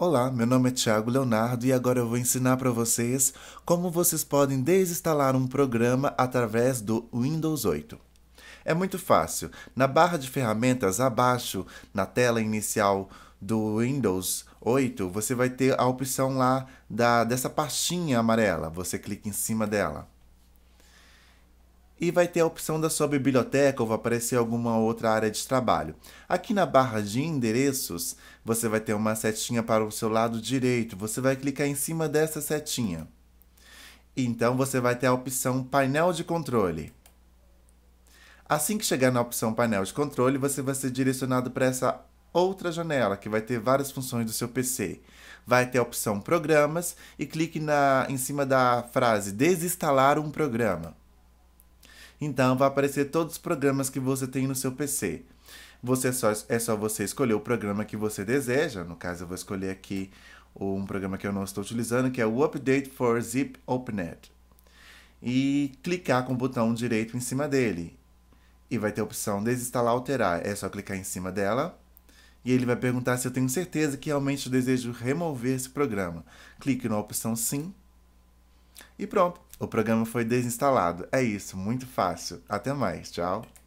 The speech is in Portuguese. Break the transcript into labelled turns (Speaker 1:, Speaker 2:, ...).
Speaker 1: Olá, meu nome é Tiago Leonardo e agora eu vou ensinar para vocês como vocês podem desinstalar um programa através do Windows 8. É muito fácil. Na barra de ferramentas abaixo, na tela inicial do Windows 8, você vai ter a opção lá da, dessa pastinha amarela. Você clica em cima dela e vai ter a opção da sua biblioteca ou vai aparecer alguma outra área de trabalho. Aqui na barra de endereços, você vai ter uma setinha para o seu lado direito. Você vai clicar em cima dessa setinha. Então você vai ter a opção painel de controle. Assim que chegar na opção painel de controle, você vai ser direcionado para essa outra janela que vai ter várias funções do seu PC. Vai ter a opção programas e clique na, em cima da frase desinstalar um programa. Então vai aparecer todos os programas que você tem no seu PC. Você só, é só você escolher o programa que você deseja. No caso, eu vou escolher aqui um programa que eu não estou utilizando, que é o Update for Zip OpenNet. E clicar com o botão direito em cima dele. E vai ter a opção desinstalar alterar. É só clicar em cima dela. E ele vai perguntar se eu tenho certeza que realmente desejo remover esse programa. Clique na opção sim e pronto, o programa foi desinstalado. É isso, muito fácil. Até mais, tchau.